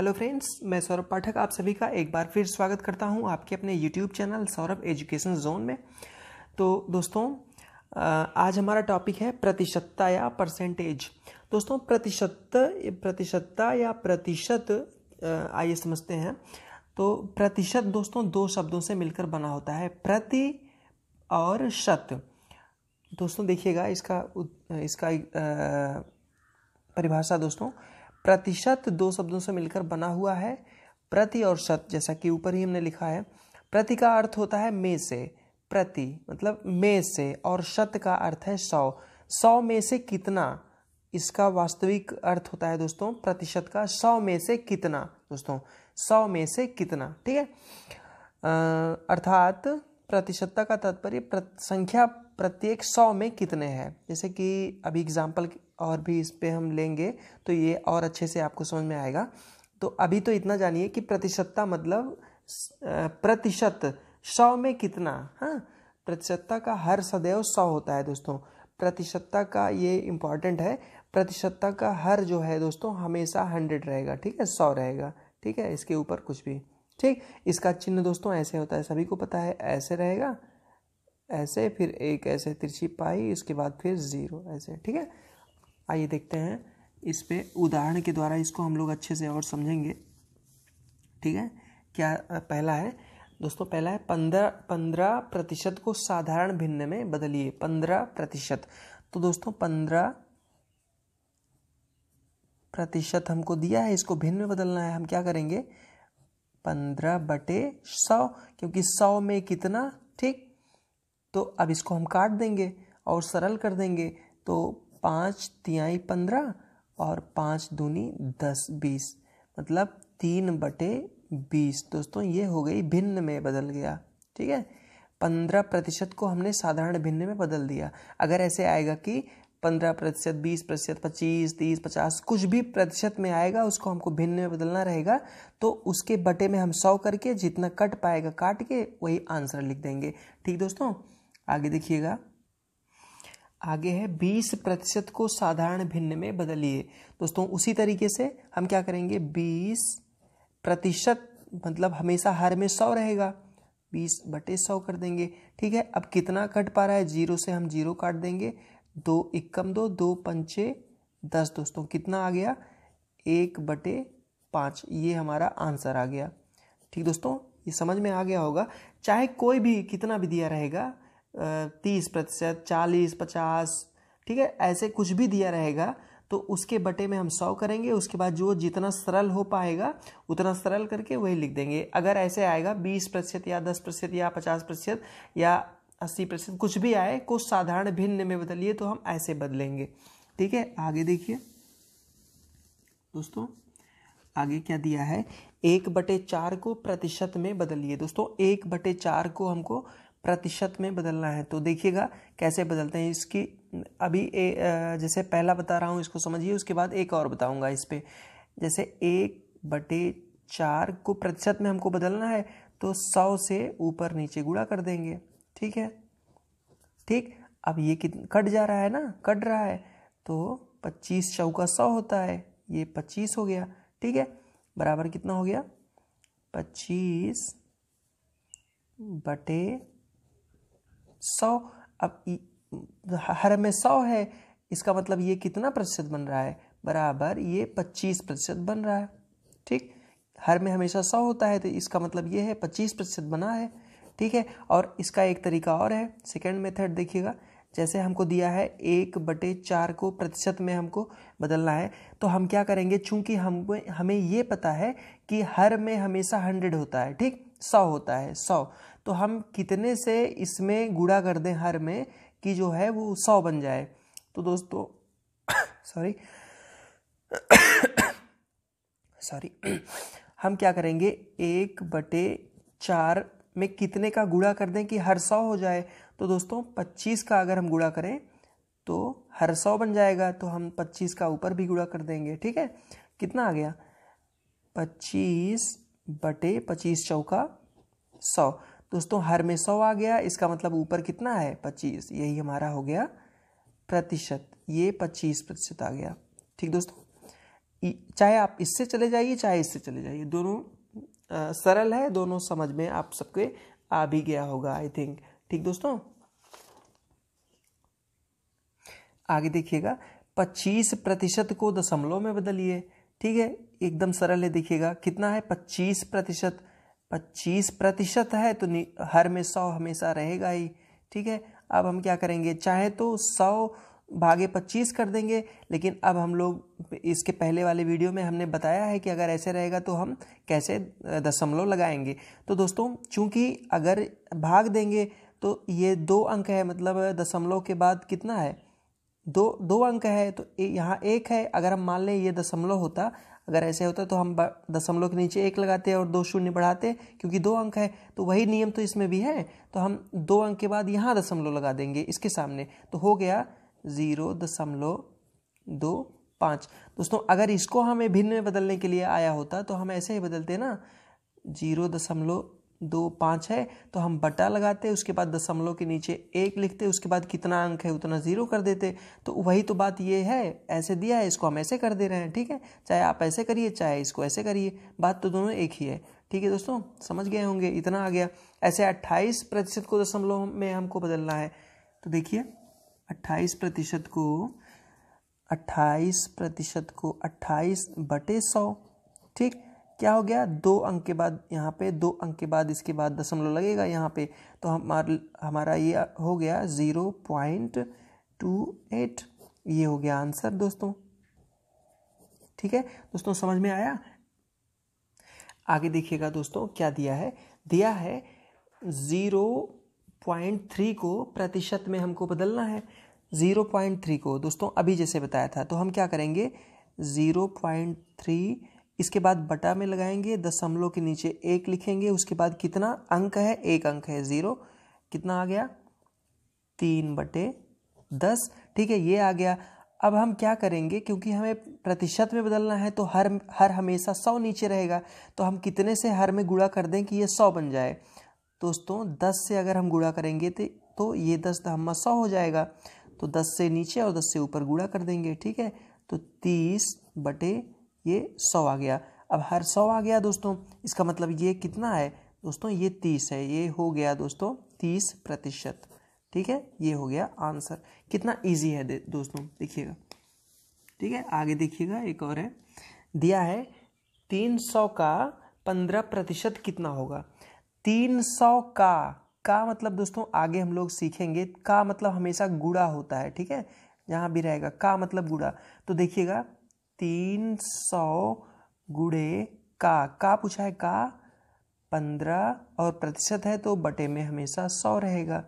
hello friends मैं सौरभ पाठक आप सभी का एक बार फिर स्वागत करता हूं आपके अपने YouTube channel Saurabh education zone में तो दोस्तों आज हमारा टॉपिक है प्रतिशतता या परसेंटेज दोस्तों प्रतिशत प्रतिशतता या प्रतिशत आइए समझते हैं तो प्रतिशत दोस्तों दो शब्दों से मिलकर बना होता है प्रति और शत दोस्तों देखिएगा इसका इसका परिभाषा दोस्तों प्रतिशत दो शब्दों से मिलकर बना हुआ है प्रति और शत जैसा कि ऊपर ही हमने लिखा है प्रति का अर्थ होता है में से प्रति मतलब में से और शत का अर्थ है सौ सौ में से कितना इसका वास्तविक अर्थ होता है दोस्तों प्रतिशत का सौ में से कितना दोस्तों सौ में से कितना ठीक है अर्थात प्रतिशतता का तात्पर्य संख्या प्रत्येक सौ में कितने हैं जैसे कि अभी एग्जाम्पल और भी इस पर हम लेंगे तो ये और अच्छे से आपको समझ में आएगा तो अभी तो इतना जानिए कि प्रतिशतता मतलब प्रतिशत सौ में कितना हाँ प्रतिशतता का हर सदैव सौ होता है दोस्तों प्रतिशतता का ये इम्पॉर्टेंट है प्रतिशतता का हर जो है दोस्तों हमेशा हंड्रेड रहेगा ठीक है सौ रहेगा ठीक है इसके ऊपर कुछ भी ठीक इसका चिन्ह दोस्तों ऐसे होता है सभी को पता है ऐसे रहेगा ऐसे फिर एक ऐसे तिरछी पाई इसके बाद फिर ज़ीरो ऐसे ठीक है आइए देखते हैं इस पर उदाहरण के द्वारा इसको हम लोग अच्छे से और समझेंगे ठीक है क्या पहला है दोस्तों पहला है पंद्रह पंद्रह प्रतिशत को साधारण भिन्न में बदलिए पंद्रह प्रतिशत तो दोस्तों पंद्रह प्रतिशत हमको दिया है इसको भिन्न में बदलना है हम क्या करेंगे पंद्रह बटे सौ क्योंकि सौ में कितना ठीक तो अब इसको हम काट देंगे और सरल कर देंगे तो पाँच तिहाई पंद्रह और पाँच दूनी दस बीस मतलब तीन बटे बीस दोस्तों ये हो गई भिन्न में बदल गया ठीक है पंद्रह प्रतिशत को हमने साधारण भिन्न में बदल दिया अगर ऐसे आएगा कि पंद्रह प्रतिशत बीस प्रतिशत पच्चीस तीस पचास कुछ भी प्रतिशत में आएगा उसको हमको भिन्न में बदलना रहेगा तो उसके बटे में हम सौ करके जितना कट पाएगा काट के वही आंसर लिख देंगे ठीक दोस्तों आगे देखिएगा आगे है बीस प्रतिशत को साधारण भिन्न में बदलिए दोस्तों उसी तरीके से हम क्या करेंगे बीस प्रतिशत मतलब हमेशा हर में सौ रहेगा बीस बटे सौ कर देंगे ठीक है अब कितना कट पा रहा है जीरो से हम जीरो काट देंगे दो इक्कम दो दो पंचे दस दोस्तों कितना आ गया एक बटे पाँच ये हमारा आंसर आ गया ठीक दोस्तों ये समझ में आ गया होगा चाहे कोई भी कितना भी दिया रहेगा तीस प्रतिशत चालीस पचास ठीक है ऐसे कुछ भी दिया रहेगा तो उसके बटे में हम सौ करेंगे उसके बाद जो जितना सरल हो पाएगा उतना सरल करके वही लिख देंगे अगर ऐसे आएगा बीस प्रतिशत या दस प्रतिशत या पचास प्रतिशत या अस्सी प्रतिशत कुछ भी आए कुछ साधारण भिन्न में बदलिए तो हम ऐसे बदलेंगे ठीक है आगे देखिए दोस्तों आगे क्या दिया है एक बटे चार को प्रतिशत में बदलिए दोस्तों एक बटे चार को हमको प्रतिशत में बदलना है तो देखिएगा कैसे बदलते हैं इसकी अभी ए, जैसे पहला बता रहा हूँ इसको समझिए उसके बाद एक और बताऊँगा इस पर जैसे एक बटे चार को प्रतिशत में हमको बदलना है तो सौ से ऊपर नीचे गुड़ा कर देंगे ठीक है ठीक अब ये कित कट जा रहा है ना कट रहा है तो पच्चीस चौका सौ होता है ये पच्चीस हो गया ठीक है बराबर कितना हो गया पच्चीस बटे सौ अब हर में सौ है इसका मतलब ये कितना प्रतिशत बन रहा है बराबर ये पच्चीस प्रतिशत बन रहा है ठीक हर में हमेशा सौ होता है तो इसका मतलब ये है पच्चीस प्रतिशत बना है ठीक है और इसका एक तरीका और है सेकेंड मेथड देखिएगा जैसे हमको दिया है एक बटे चार को प्रतिशत में हमको बदलना है तो हम क्या करेंगे चूंकि हम हमें ये पता है कि हर में हमेशा हंड्रेड होता है ठीक सौ होता है सौ तो हम कितने से इसमें गुड़ा कर दें हर में कि जो है वो सौ बन जाए तो दोस्तों सॉरी सॉरी हम क्या करेंगे एक बटे चार में कितने का गुड़ा कर दें कि हर सौ हो जाए तो दोस्तों पच्चीस का अगर हम गुड़ा करें तो हर सौ बन जाएगा तो हम पच्चीस का ऊपर भी गुड़ा कर देंगे ठीक है कितना आ गया पच्चीस बटे पच्चीस चौका सौ दोस्तों हर में सौ आ गया इसका मतलब ऊपर कितना है पच्चीस यही हमारा हो गया प्रतिशत ये पच्चीस प्रतिशत आ गया ठीक दोस्तों चाहे आप इससे चले जाइए चाहे इससे चले जाइए दोनों आ, सरल है दोनों समझ में आप सबके आ भी गया होगा आई थिंक ठीक दोस्तों आगे देखिएगा पच्चीस प्रतिशत को दशमलव में बदलिए ठीक है एकदम सरल है देखिएगा कितना है पच्चीस प्रतिशत पच्चीस प्रतिशत है तो हर में सौ हमेशा रहेगा ही ठीक है अब हम क्या करेंगे चाहे तो सौ भागे पच्चीस कर देंगे लेकिन अब हम लोग इसके पहले वाले वीडियो में हमने बताया है कि अगर ऐसे रहेगा तो हम कैसे दशमलव लगाएंगे तो दोस्तों चूंकि अगर भाग देंगे तो ये दो अंक है मतलब दशमलव के बाद कितना है दो दो अंक है तो यहाँ एक है अगर हम मान लें ये दशमलव होता अगर ऐसे होता तो हम दशमलव के नीचे एक लगाते और दो शून्य बढ़ाते क्योंकि दो अंक है तो वही नियम तो इसमें भी है तो हम दो अंक के बाद यहाँ दशमलव लगा देंगे इसके सामने तो हो गया ज़ीरो दशमलव दो पाँच दोस्तों अगर इसको हमें भिन्न में बदलने के लिए आया होता तो हम ऐसे ही बदलते ना जीरो दशमलव दो पाँच है तो हम बटा लगाते उसके बाद दशमलव के नीचे एक लिखते उसके बाद कितना अंक है उतना ज़ीरो कर देते तो वही तो बात ये है ऐसे दिया है इसको हम ऐसे कर दे रहे हैं ठीक है चाहे आप ऐसे करिए चाहे इसको ऐसे करिए बात तो दोनों एक ही है ठीक है दोस्तों समझ गए होंगे इतना आ गया ऐसे अट्ठाईस प्रतिशत को दशमलव में हमको बदलना है तो देखिए अट्ठाईस प्रतिशत को अट्ठाईस प्रतिशत को अट्ठाईस बटे सौ ठीक क्या हो गया दो अंक के बाद यहाँ पे दो अंक के बाद इसके बाद दशमलव लगेगा यहाँ पे तो हमार हमारा ये हो गया ज़ीरो पॉइंट टू एट ये हो गया आंसर दोस्तों ठीक है दोस्तों समझ में आया आगे देखिएगा दोस्तों क्या दिया है दिया है ज़ीरो पॉइंट थ्री को प्रतिशत में हमको बदलना है ज़ीरो पॉइंट थ्री को दोस्तों अभी जैसे बताया था तो हम क्या करेंगे ज़ीरो पॉइंट थ्री इसके बाद बटा में लगाएंगे दशमलव के नीचे एक लिखेंगे उसके बाद कितना अंक है एक अंक है ज़ीरो कितना आ गया तीन बटे दस ठीक है ये आ गया अब हम क्या करेंगे क्योंकि हमें प्रतिशत में बदलना है तो हर हर हमेशा सौ नीचे रहेगा तो हम कितने से हर में गुड़ा कर दें कि ये सौ बन जाए दोस्तों दस से अगर हम गुड़ा करेंगे तो ये दस दहमा सौ हो जाएगा तो दस से नीचे और दस से ऊपर गुड़ा कर देंगे ठीक है तो तीस बटे ये सौ आ गया अब हर सौ आ गया दोस्तों इसका मतलब ये कितना है दोस्तों ये तीस है ये हो गया दोस्तों तीस प्रतिशत ठीक है ये हो गया आंसर कितना इजी है दोस्तों देखिएगा ठीक है आगे देखिएगा एक और है दिया है तीन सौ का पंद्रह प्रतिशत कितना होगा तीन सौ का का मतलब दोस्तों आगे हम लोग सीखेंगे का मतलब हमेशा गुड़ा होता है ठीक है यहाँ भी रहेगा का मतलब गुड़ा तो देखिएगा तीन सौ गुड़े का का पूछा है का पंद्रह और प्रतिशत है तो बटे में हमेशा सौ रहेगा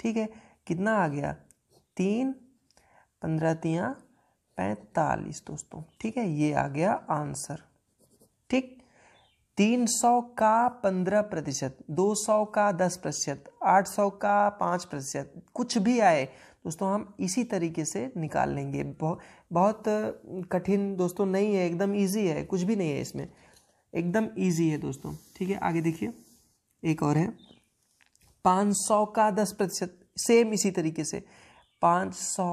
ठीक है कितना आ गया तीन पंद्रह तिया पैंतालीस दोस्तों ठीक है ये आ गया आंसर ठीक तीन सौ का पंद्रह प्रतिशत दो सौ का दस प्रतिशत आठ सौ का पाँच प्रतिशत कुछ भी आए दोस्तों हम इसी तरीके से निकाल लेंगे बहुत बहुत कठिन दोस्तों नहीं है एकदम ईजी है कुछ भी नहीं है इसमें एकदम ईजी है दोस्तों ठीक है आगे देखिए एक और है पाँच सौ का दस प्रतिशत सेम इसी तरीके से पाँच सौ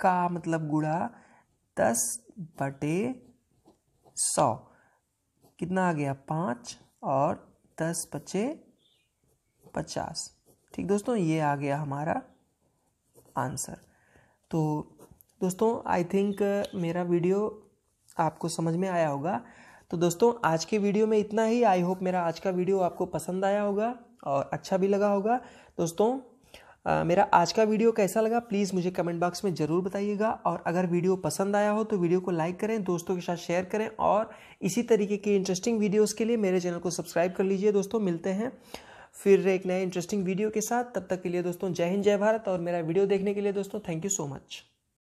का मतलब गुड़ा दस बटे सौ कितना आ गया पाँच और दस बचे पचास ठीक दोस्तों ये आ गया हमारा आंसर तो दोस्तों आई थिंक uh, मेरा वीडियो आपको समझ में आया होगा तो दोस्तों आज के वीडियो में इतना ही आई होप मेरा आज का वीडियो आपको पसंद आया होगा और अच्छा भी लगा होगा दोस्तों आ, uh, मेरा आज का वीडियो कैसा लगा प्लीज़ मुझे कमेंट बॉक्स में ज़रूर बताइएगा और अगर वीडियो पसंद आया हो तो वीडियो को लाइक करें दोस्तों के साथ शेयर करें और इसी तरीके की इंटरेस्टिंग वीडियोज़ के लिए मेरे चैनल को सब्सक्राइब कर लीजिए दोस्तों मिलते हैं फिर एक नए इंटरेस्टिंग वीडियो के साथ तब तक के लिए दोस्तों जय हिंद जय भारत और मेरा वीडियो देखने के लिए दोस्तों थैंक यू सो मच